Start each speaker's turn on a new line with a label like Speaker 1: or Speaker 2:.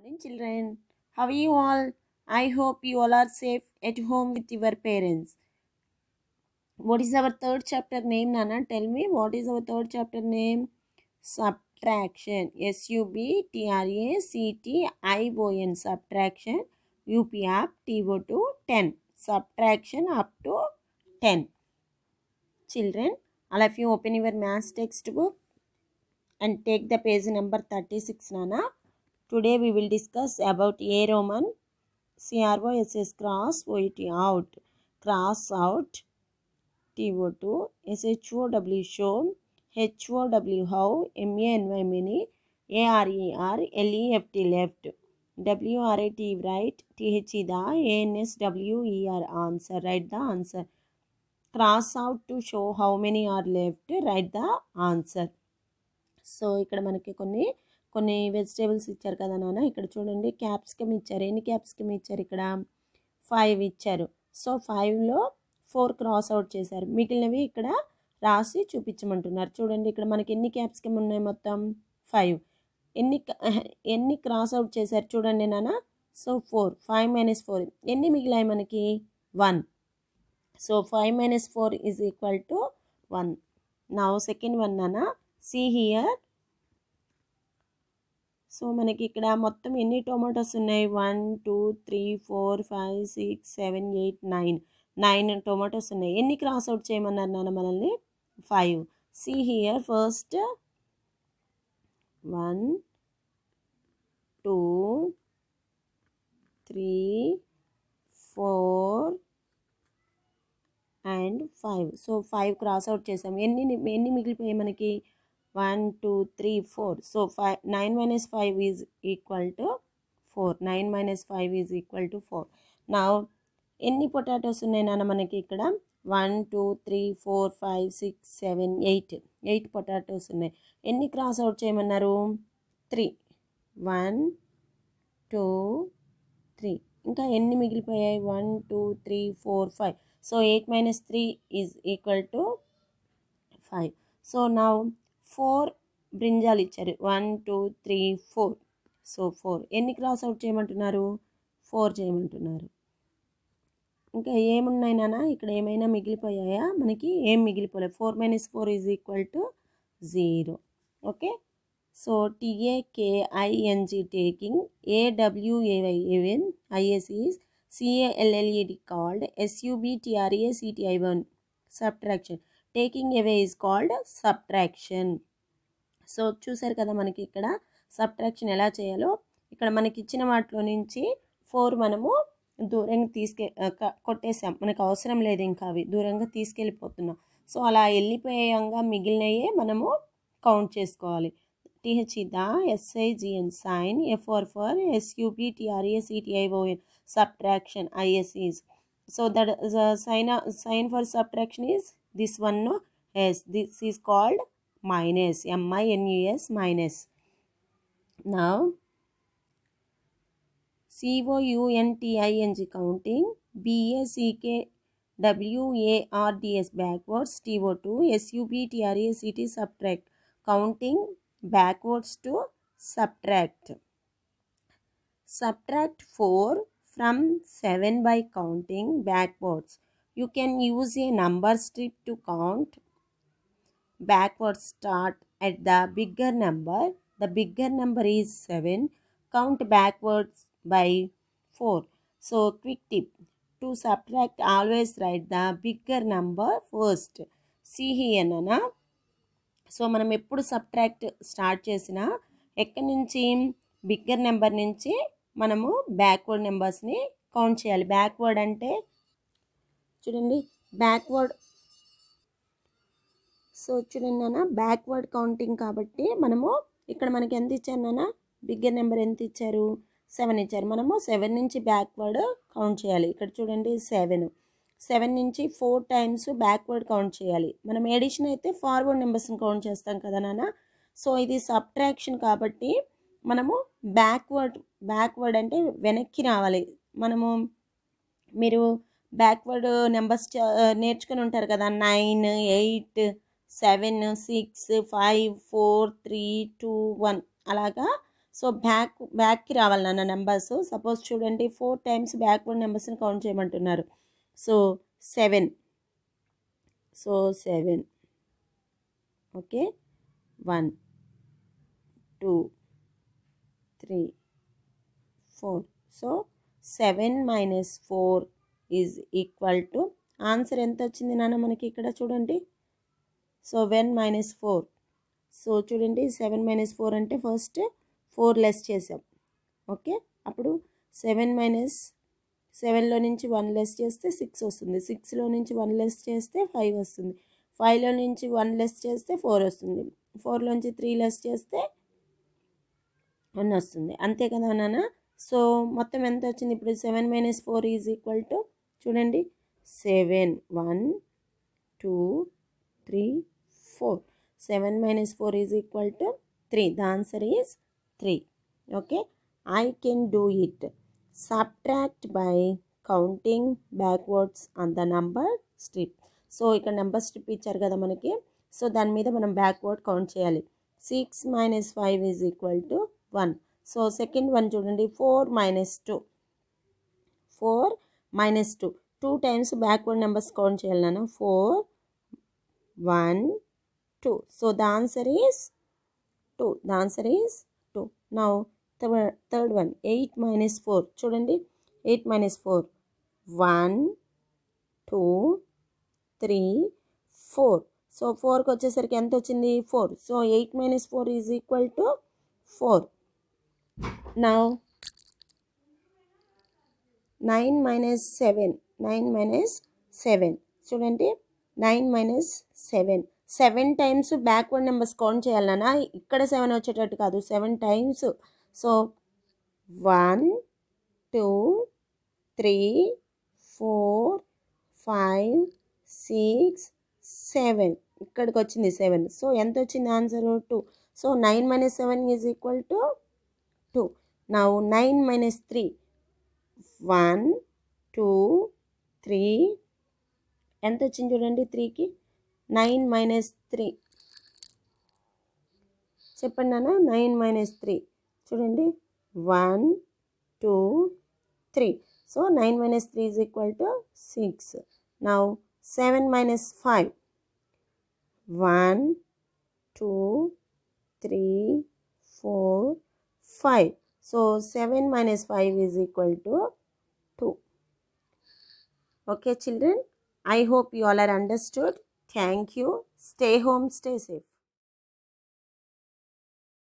Speaker 1: morning children how are you all i hope you all are safe at home with your parents what is our third chapter name nana tell me what is our third chapter name subtraction s u b t r a c t i o n subtraction u p up t o to 10 subtraction up to 10 children all of you open your maths textbook and take the page number 36 nana Today we will discuss about a Roman CROSS cross OET out, cross out, TO2, SHOW show, HOW how, MANY many, ARER, LEFT left, WRAT right, THE the, ANSWER answer, write the answer. Cross out to show how many are left, write the answer. so ఇక్కడ మనకి కొన్ని కొన్ని vegetables ఇచ్చారు కదా నాన్న ఇక్కడ చూడండి capsicum ఇచ్చారు ఎన్ని క్యాప్సికమ్ ఇచ్చారు ఇక్కడ ఫైవ్ ఇచ్చారు సో ఫైవ్లో ఫోర్ క్రాస్ అవుట్ చేశారు మిగిలినవి ఇక్కడ రాసి చూపించమంటున్నారు చూడండి ఇక్కడ మనకి ఎన్ని క్యాప్సికమ్ ఉన్నాయి మొత్తం ఫైవ్ ఎన్ని ఎన్ని క్రాస్ అవుట్ చేశారు చూడండి నాన్న so four five minus four ఎన్ని మిగిలాయి మనకి one so five minus four is equal to one నా సెకండ్ వన్ నాన్న సి హియర్ సో మనకి ఇక్కడ మొత్తం ఎన్ని టొమాటోస్ ఉన్నాయి one two three four five six seven eight nine nine tomatoes ఉన్నాయి ఎన్ని క్రాస్ అవుట్ చేయమన్నారు నాన్న మనల్ని five see here first one two three four and five so five cross out చేసాం ఎన్ని ఎన్ని మిగిలిపోయాయి మనకి one two three four so five nine minus five is equal to four nine minus five is equal to four నా ఎన్ని potatoes ఉన్నాయన్న మనకి ఇక్కడ one two three four five six seven eight eight potatoes ఉన్నాయి ఎన్ని cross out చేయమన్నారు three one two three ఇంకా ఎన్ని మిగిలిపోయాయి one two three four five so eight minus three is equal to five so నా ఫోర్ బ్రింజాలు ఇచ్చారు one two three four so four ఎన్ని క్రాస్ అవుట్ చేయమంటున్నారు ఫోర్ చేయమంటున్నారు ఇంకా ఏమున్నాయినా ఇక్కడ ఏమైనా మిగిలిపోయాయా మనకి ఏం మిగిలిపోలేదు four minus four is equal to zero okay so టీఏకేఐఎన్జి taking ఏడబ్ల్యూఏవైఏఎన్ is సిఏఎల్ఎల్ఈడి called ఎస్యూబిటిఆర్ఏసిటిఐ one subtraction taking away is called subtraction so చూసారు కదా మనకి ఇక్కడ సబ్ట్రాక్షన్ ఎలా చేయాలో ఇక్కడ మనకి ఇచ్చిన వాటిలో నుంచి ఫోర్ మనము దూరంగా తీసుకె కొట్టేసాం మనకు అవసరం లేదు ఇంకా అవి దూరంగా తీసుకెళ్ళిపోతున్నాం సో అలా వెళ్ళిపోయేయంగా మిగిలినయే మనము కౌంట్ చేసుకోవాలి T H e the S I G N sign F R for S U P T R S subtraction I S is so that sign sign for subtraction is this one no yes this is called minus m i n u s minus now c o u n t i n g counting b a c k W A R D S backwards T O 2 S U B T R A C T subtract counting backwards to subtract subtract 4 from 7 by counting backwards You can use a number strip to count. Backward start at the bigger number. The bigger number is 7. Count backwards by 4. So quick tip. To subtract always write the bigger number first. See here nana. So మనం ఎప్పుడు subtract start చేసినా ఎక్కడి నుంచి bigger number నుంచి మనము backward నెంబర్స్ని count చేయాలి backward అంటే చూడండి బ్యాక్వర్డ్ సో చూడండి నాన్న బ్యాక్వర్డ్ కౌంటింగ్ కాబట్టి మనము ఇక్కడ మనకి ఎంత ఇచ్చారు నాన్న బిగ్గర్ నెంబర్ ఎంత ఇచ్చారు సెవెన్ ఇచ్చారు మనము సెవెన్ నుంచి బ్యాక్వర్డ్ కౌంట్ చేయాలి ఇక్కడ చూడండి సెవెన్ సెవెన్ నుంచి ఫోర్ టైమ్స్ బ్యాక్వర్డ్ కౌంట్ చేయాలి మనం ఎడిషన్ అయితే ఫార్వర్డ్ నెంబర్స్ని కౌంట్ చేస్తాం కదా నాన్న సో ఇది సబ్ట్రాక్షన్ కాబట్టి మనము బ్యాక్వర్డ్ బ్యాక్వర్డ్ అంటే వెనక్కి రావాలి మనము మీరు బ్యాక్వర్డ్ నెంబర్స్ నేర్చుకుని ఉంటారు కదా nine eight seven six five four three two one అలాగా సో బ్యాక్ బ్యాక్కి రావాలి నాన్న నెంబర్స్ సపోజ్ చూడండి ఫోర్ టైమ్స్ బ్యాక్వర్డ్ నెంబర్స్ని కౌంట్ చేయమంటున్నారు so seven so seven okay one two three four so seven minus four is equal to answer ఎంత వచ్చింది నాన్న మనకి ఇక్కడ చూడండి so when minus four so చూడండి సెవెన్ మైనస్ ఫోర్ అంటే ఫస్ట్ ఫోర్ లెస్ చేసాం ఓకే అప్పుడు సెవెన్ మైనస్ సెవెన్లో నుంచి వన్ లెస్ చేస్తే సిక్స్ వస్తుంది సిక్స్లో నుంచి వన్ లెస్ చేస్తే ఫైవ్ వస్తుంది ఫైవ్లో నుంచి వన్ లెస్ చేస్తే ఫోర్ వస్తుంది ఫోర్లోంచి త్రీ లెస్ చేస్తే వన్ వస్తుంది అంతే కదా నాన్న సో మొత్తం ఎంత వచ్చింది ఇప్పుడు seven minus four is equal to చూడండి seven one two three four seven minus four is equal to three the answer is three okay I can do it subtract by counting backwards on the number strip so ఇక్కడ number strip ఇచ్చారు కదా మనకి so దాని మీద మనం backward count చేయాలి six minus five is equal to one so second one చూడండి four minus two four minus two two times backward numbers count చేయాలి నన్ను four one two so the answer is two the answer is two now third one eight minus four చూడండి eight minus four one two three four so ఫోర్కి వచ్చేసరికి ఎంత వచ్చింది four so eight minus four is equal to four now nine minus seven nine minus seven చూడండి nine minus seven seven times backward numbers count చేయాలన్నా ఇక్కడ seven వచ్చేటట్టు కాదు seven times so one two three four five six seven ఇక్కడికి వచ్చింది seven so ఎంత వచ్చింది answer two so nine minus seven is equal to two నా nine minus three one two three ఎంత వచ్చింది చూడండి త్రీకి నైన్ మైనస్ త్రీ చెప్పండి నాన్న నైన్ మైనస్ త్రీ చూడండి one two three so nine minus three is equal to six now seven minus five one two three four five so seven minus five is equal to Okay, children? I hope you all are understood. Thank you. Stay home, stay safe.